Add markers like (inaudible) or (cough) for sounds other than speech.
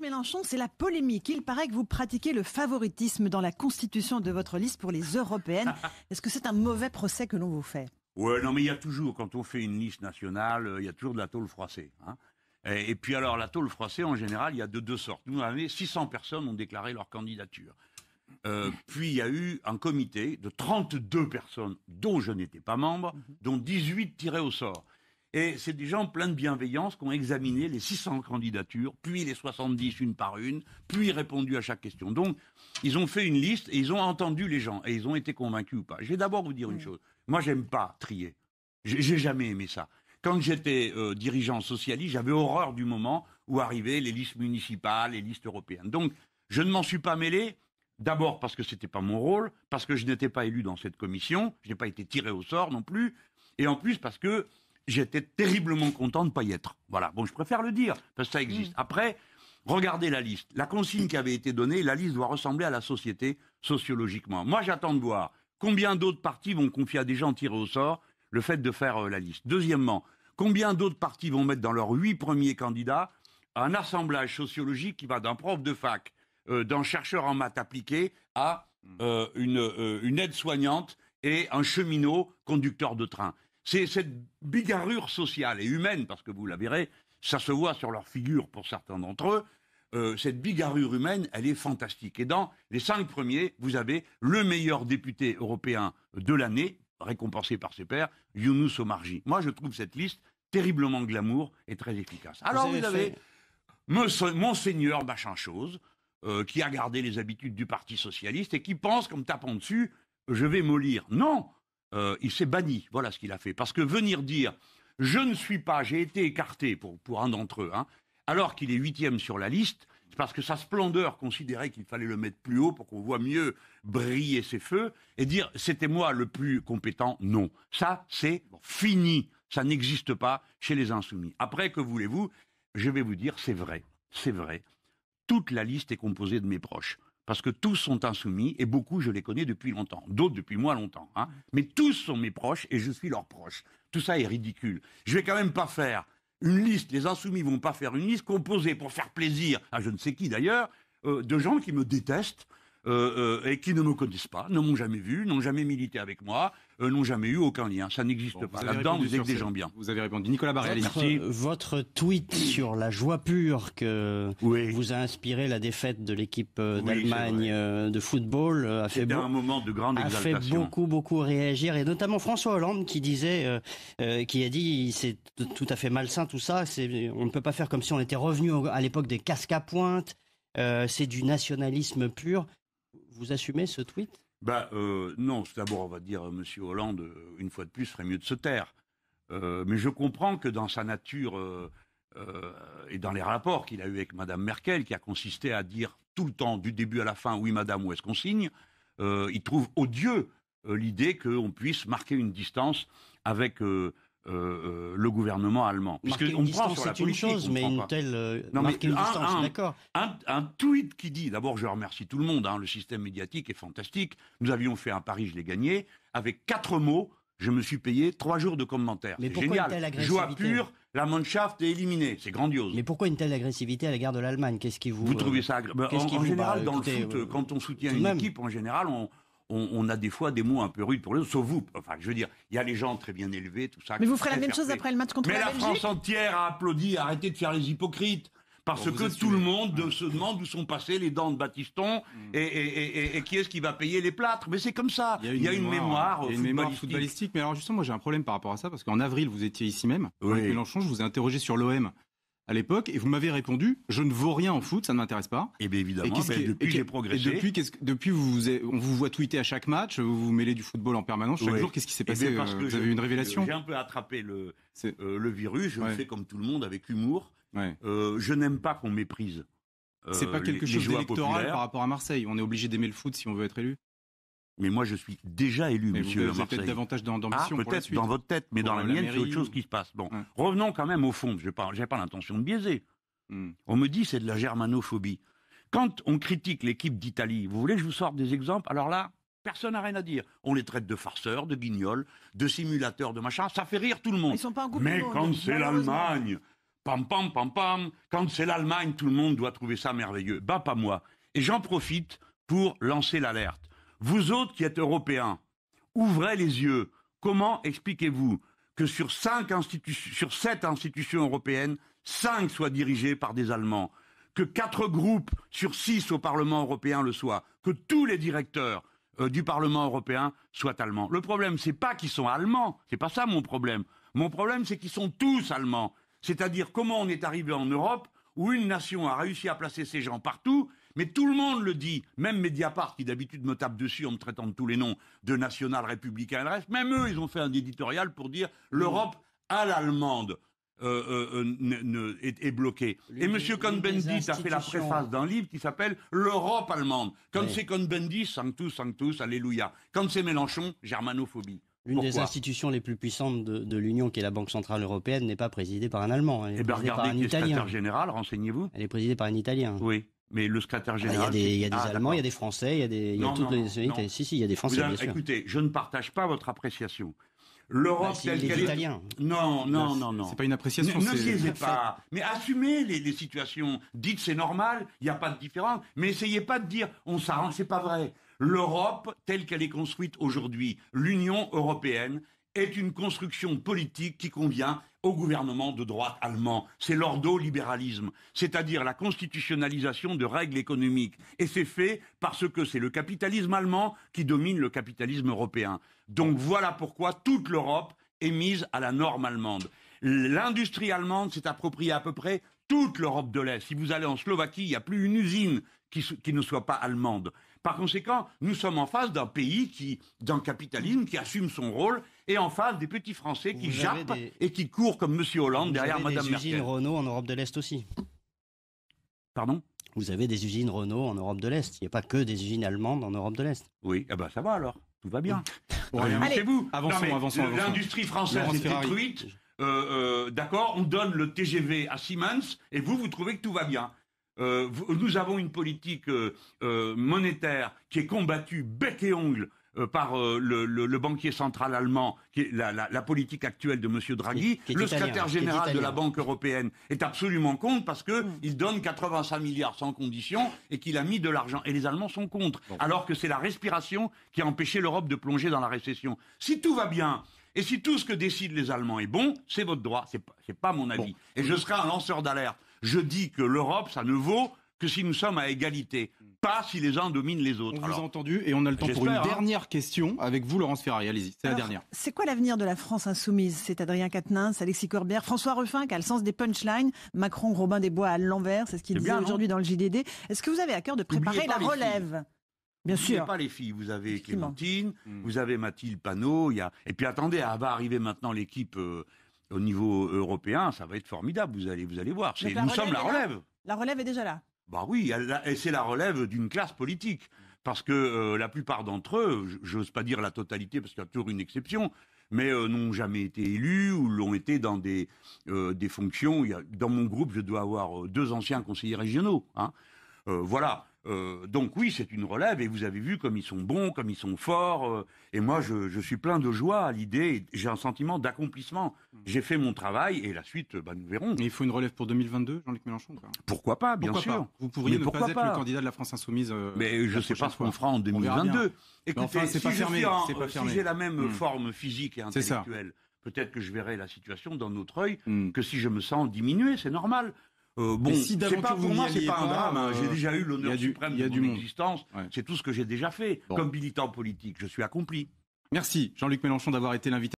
Mélenchon, c'est la polémique. Il paraît que vous pratiquez le favoritisme dans la constitution de votre liste pour les européennes. (laughs) Est-ce que c'est un mauvais procès que l'on vous fait Oui, non, mais il y a toujours, quand on fait une liste nationale, euh, il y a toujours de la tôle froissée. Hein. Et, puis alors, la tôle froissée, en général, il y a de deux sortes. Nous, on 600 personnes ont déclaré leur candidature. Euh, puis il y a eu un comité de 32 personnes dont je n'étais pas membre, mhm. dont 18 tirés au sort. Et c'est des gens pleins de bienveillance qui ont examiné les 600 candidatures, puis les 70 une par une, puis répondu à chaque question. Donc, ils ont fait une liste et ils ont entendu les gens et ils ont été convaincus ou pas. Je vais d'abord vous dire une mm. chose. Moi, j'aime pas trier. J'ai jamais aimé ça. Quand j'étais euh, dirigeant socialiste, j'avais horreur du moment où arrivaient les listes municipales, les listes européennes. Donc, je ne m'en suis pas mêlé. D'abord parce que ce n'était pas mon rôle, parce que je n'étais pas élu dans cette commission, je n'ai pas été tiré au sort non plus, et en plus parce que j'étais terriblement content de ne pas y être. Voilà. Bon, je préfère le dire, parce que ça existe. Mm. Après, regardez la liste. La consigne qui avait été donnée, la liste doit ressembler à la société sociologiquement. Moi, j'attends de voir combien d'autres partis vont confier à des gens tirés au sort le fait de faire euh, la liste. Deuxièmement, combien d'autres partis vont mettre dans leurs huit premiers candidats un assemblage sociologique qui va d'un prof de fac, euh, d'un chercheur en maths appliqué, à euh, mm. une aide-soignante et un cheminot conducteur de train. C'est cette bigarrure sociale et humaine, parce que vous la verrez, ça se voit sur leur figure pour certains d'entre eux, euh, cette bigarrure humaine, elle est fantastique. Et dans les cinq premiers, vous avez le meilleur député européen de l'année, récompensé par ses pairs, Younous Omarji. Moi, je trouve cette liste terriblement glamour et très efficace. Alors, vous, avez, Monseigneur Machin Chose, euh, qui a gardé les habitudes du Parti Socialiste et qui pense, comme tapant dessus, je vais mollir. Non euh, il s'est banni. Voilà ce qu'il a fait. Parce que venir dire je ne suis pas, j'ai été écarté pour, un d'entre eux, hein, alors qu'il est huitième sur la liste, c'est parce que sa splendeur considérait qu'il fallait le mettre plus haut pour qu'on voit mieux briller ses feux et dire c'était moi le plus compétent. Non, ça c'est fini, ça n'existe pas chez les insoumis. Après, que voulez-vous Je vais vous dire, c'est vrai, c'est vrai. Toute la liste est composée de mes proches parce que tous sont insoumis, et beaucoup, je les connais depuis longtemps, d'autres depuis moins longtemps, hein. mais tous sont mes proches, et je suis leur proche. Tout ça est ridicule. Je vais quand même pas faire une liste, les insoumis vont pas faire une liste composée pour faire plaisir à je ne sais qui d'ailleurs, euh, de gens qui me détestent, euh, euh, et qui ne me connaissent pas, ne m'ont jamais vu, n'ont jamais milité avec moi, euh, n'ont jamais eu aucun lien. Ça n'existe pas. Là-dedans, vous êtes des gens bien. Vous avez répondu. Nicolas Barrel, votre, votre tweet sur la joie pure que vous a inspiré la défaite de l'équipe d'Allemagne de football a fait, un moment de grande beaucoup, beaucoup réagir. Et notamment François Hollande qui disait, qui a dit, c'est tout à fait malsain tout ça. On ne peut pas faire comme si on était revenu à l'époque des casques à pointe. c'est du nationalisme pur. Vous assumez ce tweet bah, euh, Non, d'abord, on va dire, euh, M. Hollande, euh, une fois de plus, ferait mieux de se taire. Euh, mais je comprends que dans sa nature et dans les rapports qu'il a eus avec Mme Merkel, qui a consisté à dire tout le temps, du début à la fin, oui, madame, où est-ce qu'on signe, il trouve odieux l'idée qu'on puisse marquer une distance avec euh, euh, le gouvernement allemand. Puisque on prend sur la politique, chose, mais une telle euh, non, mais une un, distance, d'accord. Un, tweet qui dit, d'abord je remercie tout le monde, hein, le système médiatique est fantastique, nous avions fait un pari, je l'ai gagné, avec quatre mots, je me suis payé trois jours de commentaires. Mais pourquoi une telle agressivité Joie pure, la Mannschaft est éliminée. C'est grandiose. Mais pourquoi une telle agressivité à l'égard de l'Allemagne Qu'est-ce qui vous... Vous trouvez ça agressif bah, En, général, bah, dans le foot, quand on soutient une équipe, en général, on, on, a des fois des mots un peu rudes pour les autres, sauf vous. Enfin, je veux dire, il y a les gens très bien élevés, tout ça. Mais vous ferez la même chose après le match contre Mais la, France entière a applaudi, arrêtez de faire les hypocrites. Parce que tout le monde se demande où sont passées les dents de Batiston mm. et, qui est-ce qui va payer les plâtres. Mais c'est comme ça. Il y a une, mémoire, y a footballistique. Mais alors justement, moi j'ai un problème par rapport à ça parce qu'en avril, vous étiez ici même. Oui. Mélenchon, je vous ai interrogé sur l'OM à l'époque et vous m'avez répondu je ne vaux rien en foot, ça ne m'intéresse pas. Et eh bien évidemment, depuis j'ai progressé. depuis, depuis vous, vous on vous voit tweeter à chaque match, vous vous mêlez du football en permanence chaque jour. Qu'est-ce qui s'est eh passé parce euh, que Vous avez eu une révélation J'ai un peu attrapé le, euh, le virus, je le fais comme tout le monde avec humour. Euh, je n'aime pas qu'on méprise. c'est pas quelque chose d'électoral par rapport à Marseille. On est obligé d'aimer le foot si on veut être élu. Mais moi, je suis déjà élu, monsieur vous le Marseille. peut-être davantage dans, ah, dans, pour dans votre tête, mais dans la, mienne, c'est autre chose qui se passe. Bon, hein. revenons quand même au fond. Je n'ai pas, l'intention de biaiser. Hmm. On me dit c'est de la germanophobie. Quand on critique l'équipe d'Italie, vous voulez que je vous sorte des exemples Alors là, Personne n'a rien à dire. On les traite de farceurs, de guignols, de simulateurs, de machin. Ça fait rire tout le monde. Mais quand c'est l'Allemagne, pam pam pam pam, quand c'est l'Allemagne, tout le monde doit trouver ça merveilleux. Bah pas moi. Et j'en profite pour lancer l'alerte. Vous autres qui êtes Européens, ouvrez les yeux. Comment expliquez-vous que sur, cinq institutions, sur sept institutions européennes, cinq soient dirigées par des Allemands que quatre groupes sur six au Parlement européen le soient, que tous les directeurs euh, du Parlement européen soient allemands. Le problème, c'est pas qu'ils sont allemands, c'est pas ça mon problème. Mon problème, c'est qu'ils sont tous allemands. C'est-à-dire comment on est arrivé en Europe où une nation a réussi à placer ses gens partout mais tout le monde le dit, même Mediapart, qui d'habitude me tape dessus en me traitant de tous les noms de national, républicain, le reste, même eux, ils ont fait un éditorial pour dire l'Europe à l'allemande. Euh, euh, euh, est, bloquée. et M. Cohn-Bendit a fait la préface d'un livre qui s'appelle L'Europe allemande. Quand c'est Cohn-Bendit, sanctus, sanctus, alléluia. Quand c'est Mélenchon, germanophobie. L'une des institutions les plus puissantes de, l'Union, qui est la Banque Centrale Européenne, n'est pas présidée par un Allemand. Elle est eh regardez par un Italien. général, renseignez-vous. Elle est présidée par un Italien. Oui. Mais le secrétaire général. Ah, il y a des, ah, Allemands, il y a des Français, il y a des. Il y a non, toutes non, les Si, si, il y a des Français. bien sûr. Écoutez, je ne partage pas votre appréciation. L'Europe bah, telle qu'elle est. Non, non, non, non. C'est pas une appréciation. Ne, siégez pas. Mais assumez les, situations. Dites c'est normal, il n'y a pas de différence. Mais essayez pas de dire on s'arrange, c'est pas vrai. L'Europe telle qu'elle est construite aujourd'hui, l'Union européenne, est une construction politique qui convient au gouvernement de droite allemand. C'est l'ordo-libéralisme, c'est-à-dire la constitutionnalisation de règles économiques. Et c'est fait parce que c'est le capitalisme allemand qui domine le capitalisme européen. Donc voilà pourquoi toute l'Europe est mise à la norme allemande. L'industrie allemande s'est appropriée à peu près toute l'Europe de l'Est. Si vous allez en Slovaquie, il n'y a plus une usine qui ne soit pas allemande. Par conséquent, nous sommes en face d'un pays qui, dans capitalisme, qui assume son rôle, et en face des petits Français qui jappent et qui courent comme M. Hollande Vous derrière avez des usines Renault en Europe de l'Est aussi. Pardon Vous avez des usines Renault en Europe de l'Est. Il n'y a pas que des usines allemandes en Europe de l'Est. Oui, eh ben ça va alors. Tout va bien. Bon, vous Avançons, L'industrie française est détruite. Euh, euh, d'accord, on donne le TGV à Siemens et vous, vous trouvez que tout va bien. Euh, nous avons une politique euh, euh, monétaire qui est combattue bec et ongle par le, banquier central allemand, qui la, politique actuelle de M. Draghi, le secrétaire général de la Banque européenne est absolument contre parce qu'il hmm. donne 85 milliards sans condition et qu'il a mis de l'argent. Et les Allemands sont contre, alors que c'est la respiration qui a empêché l'Europe de plonger dans la récession. Si tout va bien, et si tout ce que décident les Allemands est bon, c'est votre droit, Ce n'est pas mon avis. Et je serai un lanceur d'alerte. Je dis que l'Europe, ça ne vaut que si nous sommes à égalité, pas si les uns dominent les autres. On Alors, vous a entendu et on a le temps pour une hein. dernière question avec vous, Laurence Ferrari. Allez-y, c'est la dernière. C'est quoi l'avenir de la France insoumise C'est Adrien Quatennens, Alexis Corbière, François Ruffin qui a le sens des punchlines, Macron, Robin Desbois à l'envers, c'est ce qu'il dit aujourd'hui dans le JDD. Est-ce que vous avez à cœur de préparer la relève Bien vous a pas les filles. Vous avez Clémentine, mm. vous avez Mathilde Panot. Et puis attendez, va arriver maintenant l'équipe euh, au niveau européen, ça va être formidable. Vous allez, vous allez voir. C'est, nous sommes la relève. La relève est déjà là. Bah oui, et c'est la relève d'une classe politique. Parce que euh, la plupart d'entre eux, j'ose pas dire la totalité parce qu'il y a toujours une exception, mais euh, n'ont jamais été élus ou l'ont été dans des, euh, des fonctions. Il y a, dans mon groupe, je dois avoir deux anciens conseillers régionaux. Hein. voilà. Euh, donc oui, c'est une relève et vous avez vu comme ils sont bons, comme ils sont forts. Euh, et moi, je, suis plein de joie à l'idée. J'ai un sentiment d'accomplissement. Hmm. J'ai fait mon travail et la suite, bah, nous verrons. Mais il faut une relève pour 2022, Jean-Luc Mélenchon. Pourquoi pas, bien sûr. vous pourriez pas, être le candidat de la France insoumise. Euh, mais je ne sais pas ce qu'on fera en 2022. Écoutez, enfin, si pas fermé, j'ai la même hmm. forme physique et intellectuelle peut-être que je verrai la situation dans notre œil hmm. que si je me sens diminué, c'est normal. Euh, bon, si c'est pas pour moi, c'est pas, un drame. Hein. J'ai euh, déjà eu l'honneur suprême de mon existence. C'est tout ce que j'ai déjà fait. Comme militant politique, je suis accompli. Merci Jean-Luc Mélenchon d'avoir été l'invité.